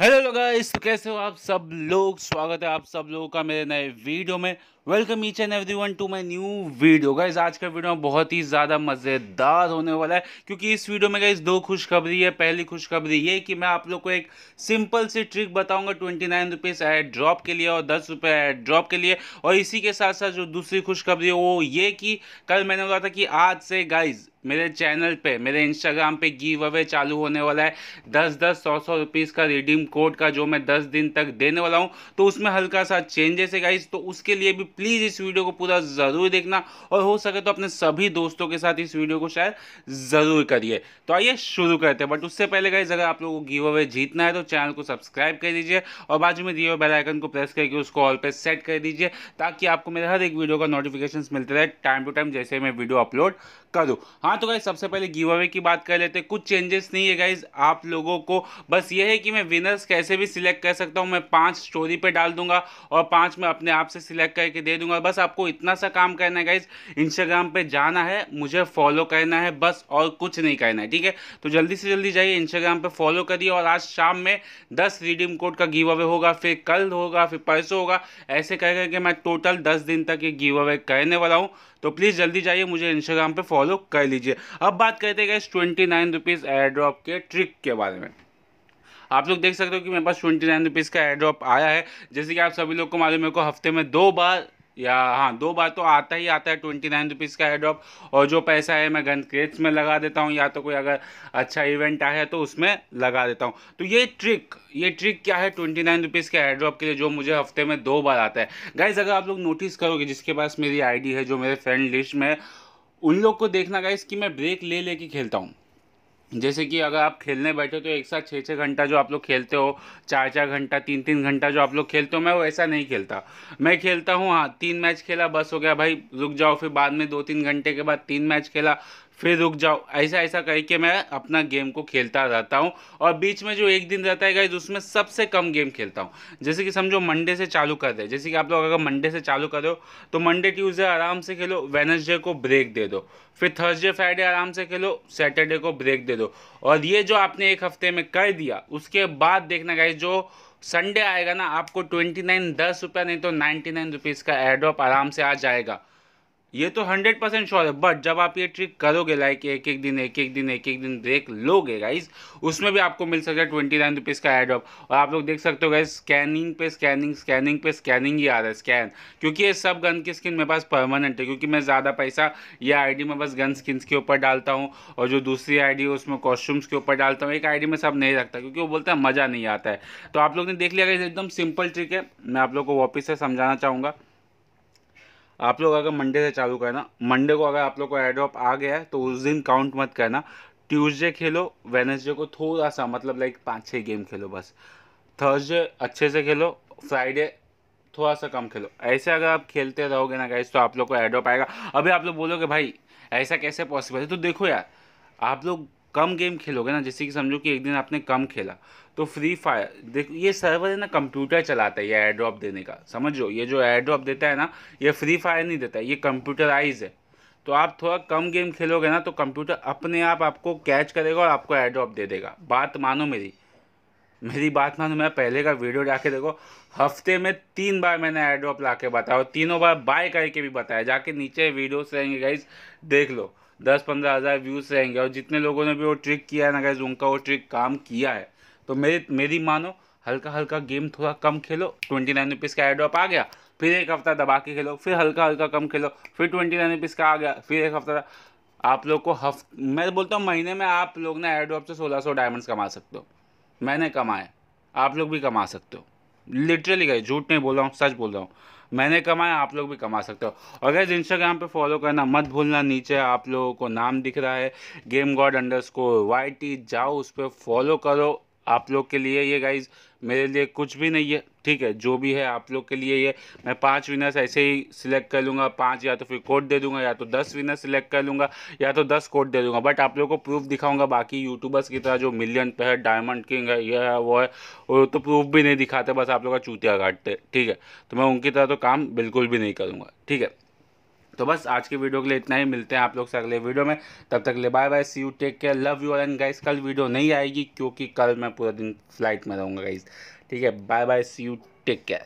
hello तो लोग कैसे हो आप सब लोग स्वागत है आप सब लोगों का मेरे नए वीडियो में welcome each and everyone to my new video guys आज का वीडियो बहुत ही ज़्यादा मज़ेदार होने वाला है क्योंकि इस वीडियो में गाइज दो खुशखबरी है पहली खुशखबरी ये कि मैं आप लोग को एक सिंपल सी ट्रिक बताऊंगा twenty nine rupees airdrop के लिए और दस रुपये एड ड्रॉप के लिए और इसी के साथ साथ जो दूसरी खुशखबरी है वो ये कि कल मैंने बोला था कि आज से गाइज़ मेरे चैनल पे मेरे इंस्टाग्राम पे गिव अवे चालू होने वाला है दस दस सौ सौ रुपीज़ का रिडीम कोड का जो मैं दस दिन तक देने वाला हूँ तो उसमें हल्का सा चेंजेस है गाइज तो उसके लिए भी प्लीज़ इस वीडियो को पूरा ज़रूर देखना और हो सके तो अपने सभी दोस्तों के साथ इस वीडियो को शेयर ज़रूर करिए तो आइए शुरू करते हैं बट उससे पहले कहीं अगर आप लोगों को गिव अवे जीतना है तो चैनल को सब्सक्राइब कर दीजिए और बाजू में दिए बेलाइकन को प्रेस करके उसको ऑल पर सेट कर दीजिए ताकि आपको मेरे हर एक वीडियो का नोटिफिकेशन मिलते रहे टाइम टू टाइम जैसे मैं वीडियो अपलोड करूँ हाँ तो कहीं सबसे पहले गिव अवे की बात कर लेते हैं कुछ चेंजेस नहीं है गाइज आप लोगों को बस ये है कि मैं विनर्स कैसे भी सिलेक्ट कर सकता हूँ मैं पाँच स्टोरी पर डाल दूंगा और पाँच मैं अपने आप से सिलेक्ट करके दे दूंगा बस आपको इतना सा काम करना है गाइज इंस्टाग्राम पे जाना है मुझे फॉलो करना है बस और कुछ नहीं करना है ठीक है तो जल्दी से जल्दी जाइए इंस्टाग्राम पे फॉलो करिए और आज शाम में दस रिडीम कोड का गिव अवे होगा फिर कल होगा फिर परसों होगा ऐसे कह करके मैं टोटल दस दिन तक ये गिव अवे करने वाला हूँ तो प्लीज़ जल्दी जाइए मुझे इंस्टाग्राम पे फॉलो कर लीजिए अब बात करते हैं guys twenty nine rupees airdrop के ट्रिक के बारे में आप लोग देख सकते हो कि मेरे पास ट्वेंटी नाइन रुपीज़ का एयर ड्रॉप आया है जैसे कि आप सभी लोग को मालूम मेरे को हफ्ते में दो बार या हाँ दो बार तो आता ही आता है ट्वेंटी नाइन रुपीज़ का एड्रॉप और जो पैसा है मैं गन क्रेट्स में लगा देता हूँ या तो कोई अगर अच्छा इवेंट आया तो उसमें लगा देता हूँ तो ये ट्रिक ये ट्रिक क्या है ट्वेंटी नाइन रुपीज़ के एड्रॉप के लिए जो मुझे हफ्ते में दो बार आता है गाइज अगर आप लोग नोटिस करोगे जिसके पास मेरी आई है जो मेरे फ्रेंड लिस्ट में उन लोग को देखना गाइज कि मैं ब्रेक ले लेके खेलता हूँ जैसे कि अगर आप खेलने बैठे तो एक साथ छः छः घंटा जो आप लोग खेलते हो चार चार घंटा तीन तीन घंटा जो आप लोग खेलते हो मैं वो ऐसा नहीं खेलता मैं खेलता हूँ हाँ तीन मैच खेला बस हो गया भाई रुक जाओ फिर बाद में दो तीन घंटे के बाद तीन मैच खेला फिर रुक जाओ ऐसा ऐसा करके मैं अपना गेम को खेलता रहता हूँ और बीच में जो एक दिन रहता है गाइज उसमें सबसे कम गेम खेलता हूँ जैसे कि समझो मंडे से चालू कर दे जैसे कि आप लोग अगर मंडे से चालू करो तो मंडे ट्यूजडे आराम से खेलो वेनसडे को ब्रेक दे दो फिर थर्सडे फ्राइडे आराम से खेलो सैटरडे को ब्रेक दे दो और ये जो आपने एक हफ्ते में कर दिया उसके बाद देखना गाइज जो संडे आएगा ना आपको ट्वेंटी नाइन दस रुपया नहीं तो नाइन्टी नाइन रुपीज़ का एड्रॉप आराम से आ जाएगा ये तो हंड्रेड परसेंट श्योर है बट जब आप ये ट्रिक करोगे लाइक एक एक दिन एक एक दिन एक एक दिन ब्रेक लोगे गाइज उसमें भी आपको मिल सकता है ट्वेंटी नाइन रुपीज़ का एड ऑफ और आप लोग देख सकते हो गाइज स्कैनिंग पे स्कैनिंग स्कैनिंग पे स्कैनिंग ही आ रहा है स्कैन क्योंकि ये सब गन की स्किन मेरे पास परमानेंट है क्योंकि मैं ज़्यादा पैसा ये आई डी में बस गन स्किन्स के ऊपर डालता हूँ और जो दूसरी आई डी है उसमें कॉस्ट्यूम्स के ऊपर डालता हूँ एक आई डी में सब नहीं रखता क्योंकि वो बोलता है मज़ा नहीं आता है तो आप लोग ने देख लिया गाइज एकदम सिंपल ट्रिक है मैं आप लोग को वापस से समझाना चाहूँगा आप लोग अगर मंडे से चालू करना मंडे को अगर आप लोग को एड्रॉप आ गया है तो उस दिन काउंट मत करना ट्यूसडे खेलो वेनसडे को थोड़ा सा मतलब लाइक पाँच छः गेम खेलो बस थर्सडे अच्छे से खेलो फ्राइडे थोड़ा सा कम खेलो ऐसे अगर आप खेलते रहोगे ना गैस तो आप लोग को एडोप आएगा अभी आप लोग बोलोगे भाई ऐसा कैसे पॉसिबल है तो देखो यार आप लोग कम गेम खेलोगे ना जैसे कि समझो कि एक दिन आपने कम खेला तो फ्री फायर देख ये सर्वर है ना कंप्यूटर चलाता है ये एयर ड्रॉप देने का समझ लो ये जो एयर ड्रॉप देता है ना ये फ्री फायर नहीं देता है ये कंप्यूटराइज है तो आप थोड़ा कम गेम खेलोगे ना तो कंप्यूटर अपने आप आपको कैच करेगा और आपको एयर ड्रॉप दे देगा बात मानो मेरी मेरी बात मानो मैं पहले का वीडियो के देखो हफ्ते में तीन बार मैंने एयर ड्रॉप ला के बताया और तीनों बार बाय करके भी बताया जाके नीचे वीडियोस रहेंगे गाइज देख लो दस पंद्रह हज़ार व्यूज़ रहेंगे और जितने लोगों ने भी वो ट्रिक किया है ना गैस उनका वो ट्रिक काम किया है तो मेरी मेरी मानो हल्का हल्का गेम थोड़ा कम खेलो ट्वेंटी नाइन रुपीज़ का एड्रॉप आ गया फिर एक हफ्ता दबा के खेलो फिर हल्का हल्का कम खेलो फिर ट्वेंटी नाइन रुपीज़ का आ गया फिर एक हफ्ता आप लोग को हफ मैं बोलता हूँ महीने में आप लोग ना एडॉप से सोलह सौ डायमंड्स कमा सकते हो मैंने कमाए आप लोग भी कमा सकते हो लिटरली गए झूठ नहीं बोल रहा हूँ सच बोल रहा हूँ मैंने कमाया आप लोग भी कमा सकते हो और गैज इंस्टाग्राम पे फॉलो करना मत भूलना नीचे आप लोगों को नाम दिख रहा है game god underscore Y T जाओ उस पर फॉलो करो आप लोग के लिए ये गाइज मेरे लिए कुछ भी नहीं है ठीक है जो भी है आप लोग के लिए ये मैं पांच विनर्स ऐसे ही सिलेक्ट कर लूँगा पांच या तो फिर कोड दे दूंगा या तो दस विनर्स सिलेक्ट कर लूँगा या तो दस कोड दे दूंगा बट आप लोग को प्रूफ दिखाऊंगा बाकी यूट्यूबर्स की तरह जो मिलियन पे है डायमंड किंग है ये है वो है वो तो प्रूफ भी नहीं दिखाते बस आप लोग का चूतिया काटते ठीक है तो मैं उनकी तरह तो काम बिल्कुल भी नहीं करूँगा ठीक है तो बस आज के वीडियो के लिए इतना ही मिलते हैं आप लोग से अगले वीडियो में तब तक ले bye bye see you take care love you and guys कल वीडियो नहीं आएगी क्योंकि कल मैं पूरा दिन फ्लाइट में रहूँगा गाइस ठीक है bye bye see you take care